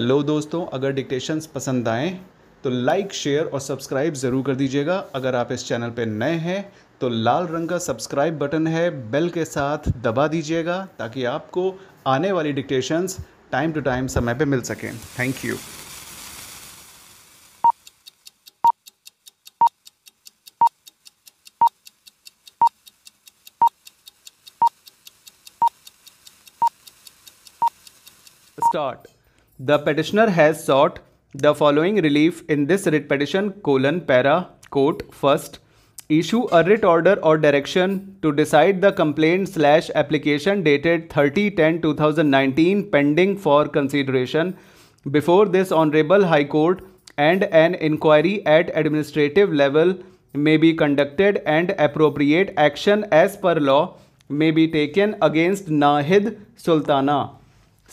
Hello दोस्तों अगर dictations पसंद आएँ तो लाइक शेयर और सब्सक्राइब ज़रूर कर दीजिएगा अगर आप इस चैनल पर नए हैं तो लाल रंग का सब्सक्राइब बटन है बेल के साथ दबा दीजिएगा ताकि आपको आने वाली डिक्टेशंस टाइम टू टाइम समय पे मिल सकें thank you start The petitioner has sought the following relief in this writ petition colon para quote first issue a writ order or direction to decide the complaint slash application dated 30 10 2019 pending for consideration before this honorable high court and an inquiry at administrative level may be conducted and appropriate action as per law may be taken against Nahid Sultana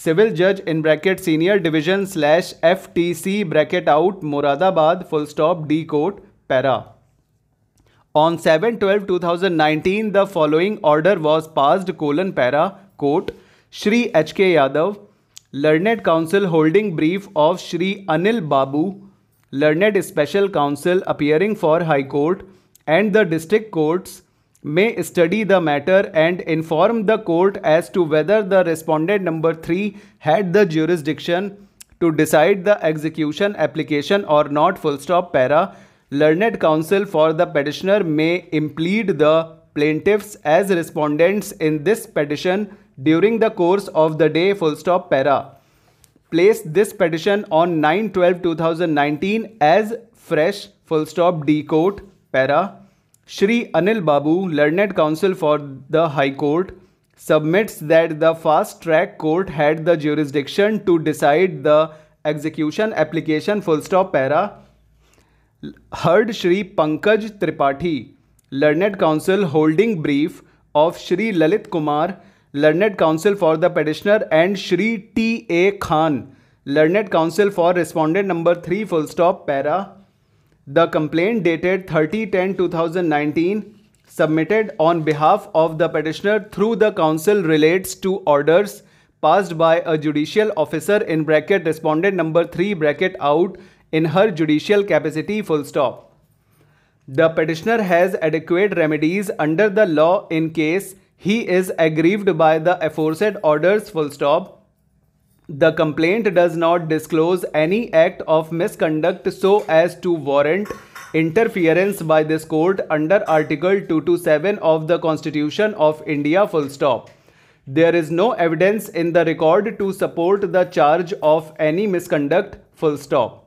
civil जज in bracket senior division slash F T C bracket out Moradabad full stop the court para on seven twelve two thousand nineteen the following order was passed colon para court Shri H K Yadav learned counsel holding brief of Shri Anil Babu learned special counsel appearing for High Court and the district courts may study the matter and inform the court as to whether the respondent number 3 had the jurisdiction to decide the execution application or not full stop para learned counsel for the petitioner may implead the plaintiffs as respondents in this petition during the course of the day full stop para place this petition on 9 12 2019 as fresh full stop d court para Shri Anil Babu learned counsel for the High Court submits that the fast track court had the jurisdiction to decide the execution application full stop para heard Shri Pankaj Tripathi learned counsel holding brief of Shri Lalit Kumar learned counsel for the petitioner and Shri T A Khan learned counsel for respondent number three full stop para The complaint dated 30-10-2019 submitted on behalf of the petitioner through the council relates to orders passed by a judicial officer in bracket respondent number 3 bracket out in her judicial capacity full stop. The petitioner has adequate remedies under the law in case he is aggrieved by the aforesaid orders full stop the complaint does not disclose any act of misconduct so as to warrant interference by this court under article 227 of the constitution of india full stop there is no evidence in the record to support the charge of any misconduct full stop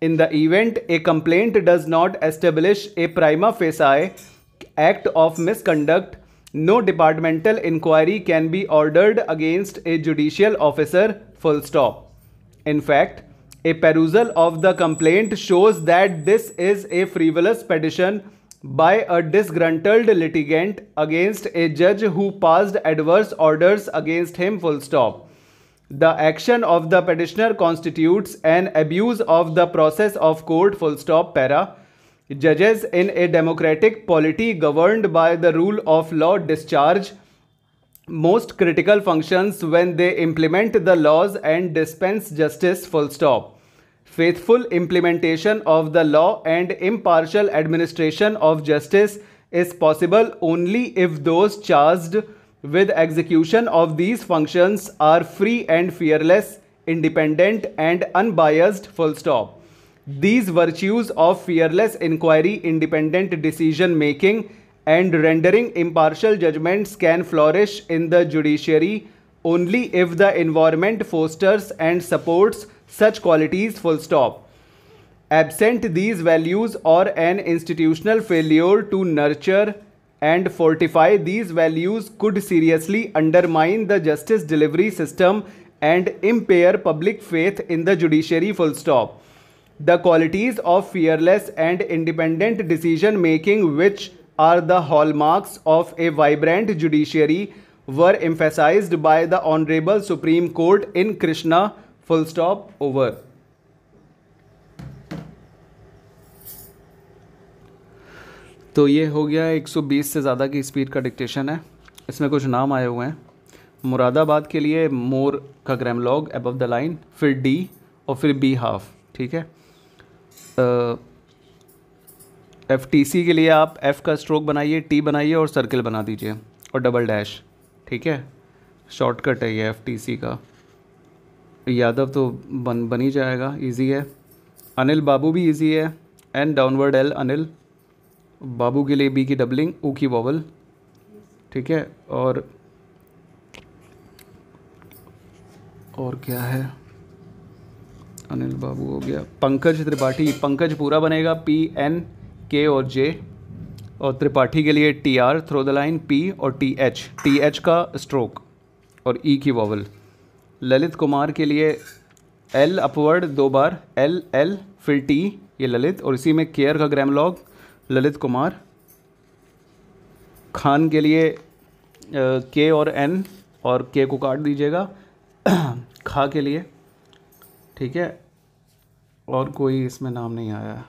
in the event a complaint does not establish a prima facie act of misconduct no departmental inquiry can be ordered against a judicial officer, full stop. In fact, a perusal of the complaint shows that this is a frivolous petition by a disgruntled litigant against a judge who passed adverse orders against him, full stop. The action of the petitioner constitutes an abuse of the process of court, full stop, para Judges in a democratic polity governed by the rule of law discharge most critical functions when they implement the laws and dispense justice full stop. Faithful implementation of the law and impartial administration of justice is possible only if those charged with execution of these functions are free and fearless, independent and unbiased full stop. These virtues of fearless inquiry, independent decision making, and rendering impartial judgments can flourish in the judiciary only if the environment fosters and supports such qualities full stop. Absent these values or an institutional failure to nurture and fortify these values could seriously undermine the justice delivery system and impair public faith in the judiciary full stop. The qualities of fearless and independent decision making which are the hallmarks of a vibrant judiciary were emphasised by the honourable Supreme Court in Krishna full stop over तो ये हो गया 120 से ज़्यादा की speed का dictation है इसमें कुछ नाम आए हुए हैं मुरादाबाद के लिए मोर का ग्रैमलॉग अबव द लाइन फिर डी और फिर बी हाफ ठीक है एफ टी सी के लिए आप एफ़ का स्ट्रोक बनाइए टी बनाइए और सर्किल बना दीजिए और डबल डैश ठीक है शॉर्टकट है ये एफ टी सी का यादव तो बन बन ही जाएगा इजी है अनिल बाबू भी इजी है and downward L Anil Babu के लिए बी की डबलिंग ऊ की वॉवल ठीक है और और क्या है अनिल बाबू हो गया पंकज त्रिपाठी पंकज पूरा बनेगा पी एन के और जे और त्रिपाठी के लिए T R through the line P और टी एच टी एच का स्ट्रोक और ई e की वॉवल ललित कुमार के लिए एल अपवर्ड दो बार एल एल फिर टी ये ललित और इसी में केयर का लॉग ललित कुमार खान के लिए के और एन और के को काट दीजिएगा खा के लिए ठीक है और कोई इसमें नाम नहीं आया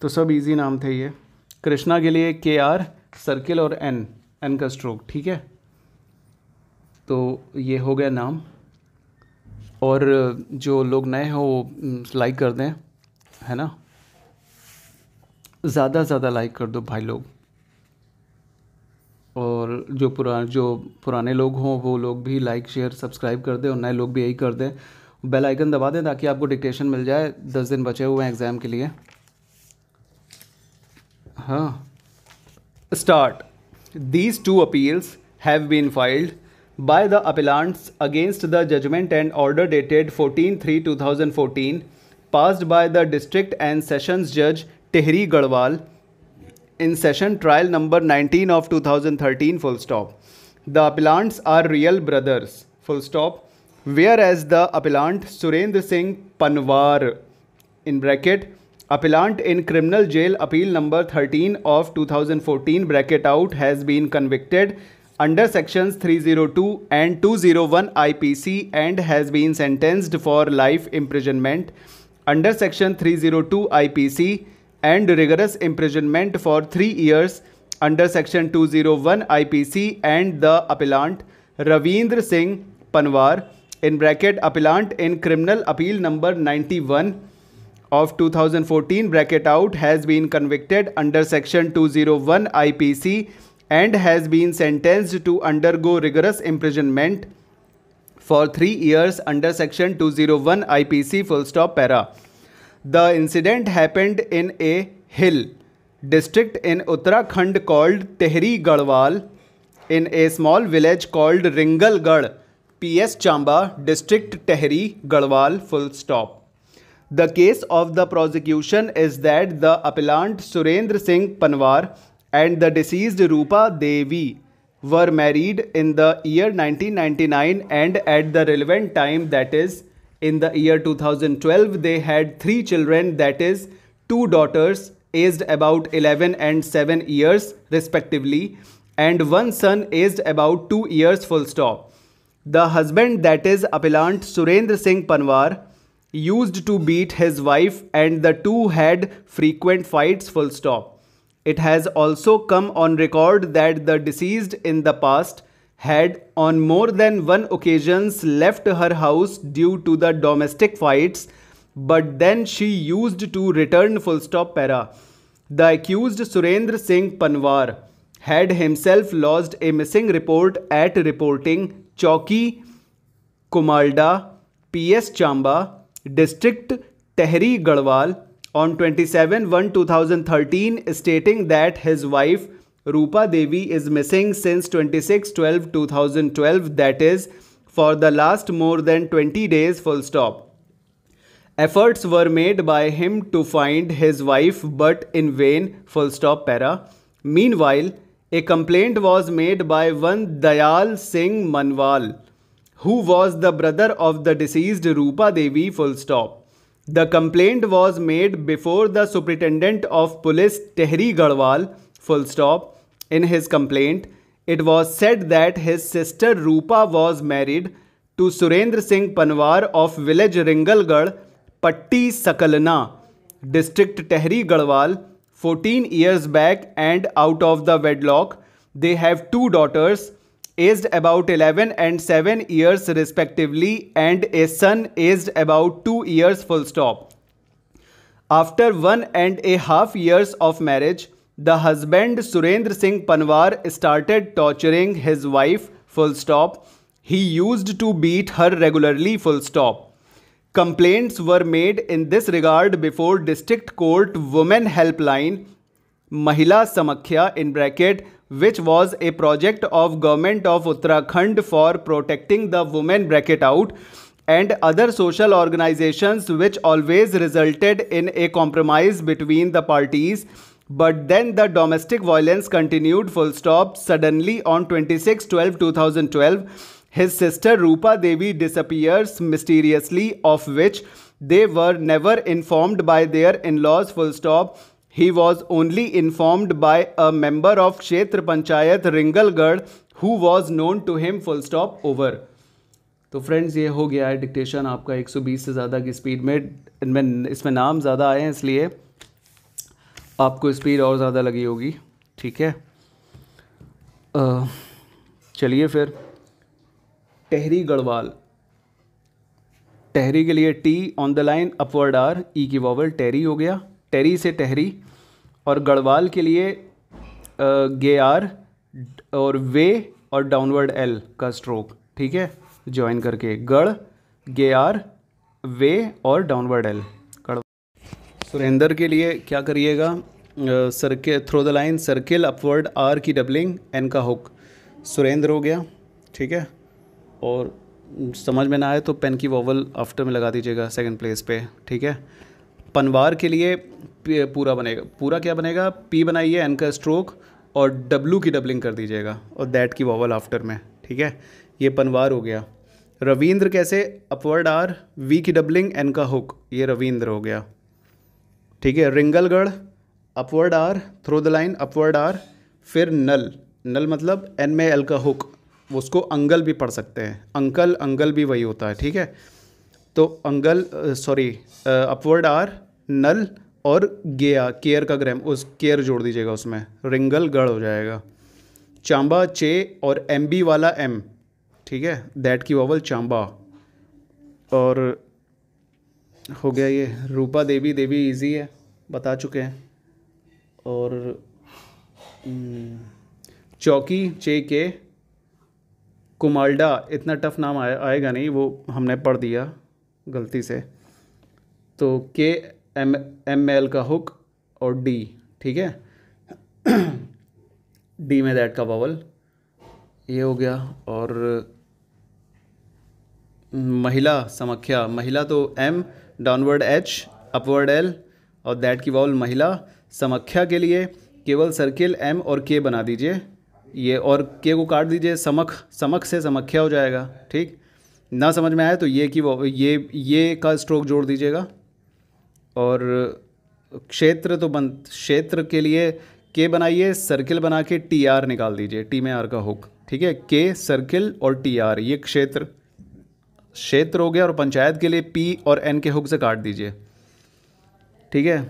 तो सब इजी नाम थे ये कृष्णा के लिए के आर सर्किल और एन एन का स्ट्रोक ठीक है तो ये हो गया नाम और जो लोग नए हो वो लाइक कर दें है ना ज़्यादा ज़्यादा लाइक कर दो भाई लोग और जो पुरा जो पुराने लोग हों वो लोग भी लाइक शेयर सब्सक्राइब कर दें और नए लोग भी यही कर दें बेल आइकन दबा दें ताकि आपको डिक्टेशन मिल जाए दस दिन बचे हुए हैं एग्ज़ाम के लिए हाँ start these two appeals have been filed by the appellants against the judgment and order dated fourteen three two thousand fourteen passed by the district and sessions जज Tehri Garhwal in session trial number nineteen of two thousand thirteen full stop the appellants are real brothers full stop whereas the appellant Surendra Singh Panwar in bracket appellant in criminal jail appeal number 13 of 2014 bracket out has been convicted under sections 302 and 201 IPC and has been sentenced for life imprisonment under section 302 IPC and rigorous imprisonment for 3 years under section 201 IPC and the appellant Ravindra Singh Panwar in bracket appellant in criminal appeal number 91 of 2014 bracket out has been convicted under section 201 IPC and has been sentenced to undergo rigorous imprisonment for 3 years under section 201 IPC full stop para the incident happened in a hill district in Uttarakhand called Tehri Garhwal in a small village called Ringalgarh PS Chamba, District Tehri, Garhwal, full stop. The case of the prosecution is that the appellant Surendra Singh Panwar and the deceased Rupa Devi were married in the year 1999 and at the relevant time that is in the year 2012 they had three children that is two daughters aged about 11 and 7 years respectively and one son aged about 2 years full stop the husband, that is appellant Surendra Singh Panwar, used to beat his wife and the two had frequent fights full stop. It has also come on record that the deceased in the past had on more than one occasions left her house due to the domestic fights but then she used to return full stop para. The accused Surendra Singh Panwar had himself lodged a missing report at reporting Chauki, Kumalda, PS Chamba, District Tehri Garhwal on 27 1 2013 stating that his wife Rupa Devi is missing since 26 12 2012 that is for the last more than 20 days full stop efforts were made by him to find his wife but in vain full stop para meanwhile a complaint was made by one Dayal Singh Manwal, who was the brother of the deceased Rupa Devi full stop. The complaint was made before the Superintendent of Police Tehri Garhwal full stop. In his complaint, it was said that his sister Rupa was married to Surendra Singh Panwar of village Ringalgarh, Patti Sakalna, district Tehri Garhwal, 14 years back and out of the wedlock. They have two daughters aged about 11 and 7 years respectively and a son aged about 2 years full stop. After one and a half years of marriage, the husband Surendra Singh Panwar started torturing his wife full stop. He used to beat her regularly full stop. Complaints were made in this regard before District Court Women Helpline Mahila Samakhya in bracket which was a project of government of Uttarakhand for protecting the women bracket out and other social organizations which always resulted in a compromise between the parties but then the domestic violence continued full stop suddenly on 26 12 2012 His sister Rupa Devi disappears mysteriously, of which they were never informed by their in laws, full stop. He was only informed by a member of Kshetra Panchayat Ringalgarh who was known to him, full stop, over. तो friends ये हो गया है dictation आपका 120 से ज़्यादा की speed में इनमें इसमें नाम ज़्यादा आए हैं इसलिए आपको स्पीड और ज़्यादा लगी होगी ठीक है चलिए फिर टहरी गढ़वाल टेहरी के लिए T on the line upward R E की वॉवल टेरी हो गया टेरी से टहरी और गढ़वाल के लिए गे आर और वे और डाउनवर्ड एल का स्ट्रोक ठीक है ज्वाइन करके गढ़ गे आर वे और डाउनवर्ड एल गढ़वाल सुरेंद्र के लिए क्या करिएगा circle through the line circle upward R की डबलिंग एन का हुक सुरेंद्र हो गया ठीक है और समझ में ना आए तो पेन की वॉवल आफ्टर में लगा दीजिएगा सेकंड प्लेस पे ठीक है पनवार के लिए पूरा बनेगा पूरा क्या बनेगा पी बनाइए एन का स्ट्रोक और डब्लू की डबलिंग कर दीजिएगा और दैट की वॉवल आफ्टर में ठीक है ये पनवार हो गया रविंद्र कैसे अपवर्ड आर वी की डबलिंग एन का हुक ये रविंद्र हो गया ठीक है Ringalgarh upward R through the line upward R फिर नल नल मतलब एन में एल का हुक उसको अंगल भी पढ़ सकते हैं अंकल अंगल भी वही होता है ठीक है तो अंगल सॉरी अपवर्ड आर नल और गया केयर का ग्रह उस केयर जोड़ दीजिएगा उसमें रिंगल गढ़ हो जाएगा चांबा चे और एम बी वाला एम ठीक है दैट की वावल चांबा और हो गया ये रूपा देवी देवी इजी है बता चुके हैं और हम्म, चौकी चे के कुमाल्डा इतना टफ नाम आ, आएगा नहीं वो हमने पढ़ दिया गलती से तो के एम एम एल का हुक और डी ठीक है डी में दैट का बवल ये हो गया और महिला समख्या महिला तो M downward H upward L और दैट की बाउल महिला समख्या के लिए केवल सर्किल एम और के बना दीजिए ये और के को काट दीजिए समक समक से समख्या हो जाएगा ठीक ना समझ में आए तो ये की वो ये ये का स्ट्रोक जोड़ दीजिएगा और क्षेत्र तो बन क्षेत्र के लिए के बनाइए सर्किल बना के टी आर निकाल दीजिए टी में आर का हुक ठीक है के सर्किल और टी आर ये क्षेत्र क्षेत्र हो गया और पंचायत के लिए पी और एन के हुक से काट दीजिए ठीक है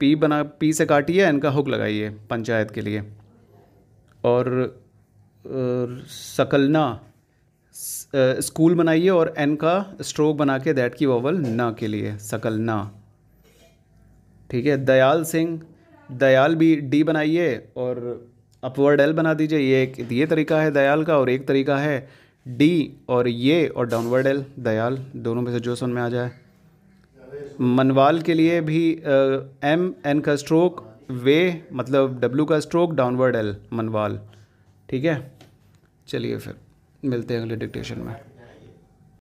पी बना पी से काटिए एन का हुक लगाइए पंचायत के लिए और सकलना स्कूल बनाइए और एन का स्ट्रोक बना के दैट की वोवल ना के लिए सकलना ठीक है दयाल सिंह दयाल भी डी बनाइए और अपवर्ड एल बना दीजिए ये एक ये तरीका है दयाल का और एक तरीका है डी और ये और डाउनवर्ड एल दयाल दोनों में से जो सुन में आ जाए मनवाल के लिए भी एम एन का स्ट्रोक वे मतलब डब्ल्यू का स्ट्रोक डाउनवर्ड एल मनवाल ठीक है चलिए फिर मिलते हैं अगले डिक्टेशन में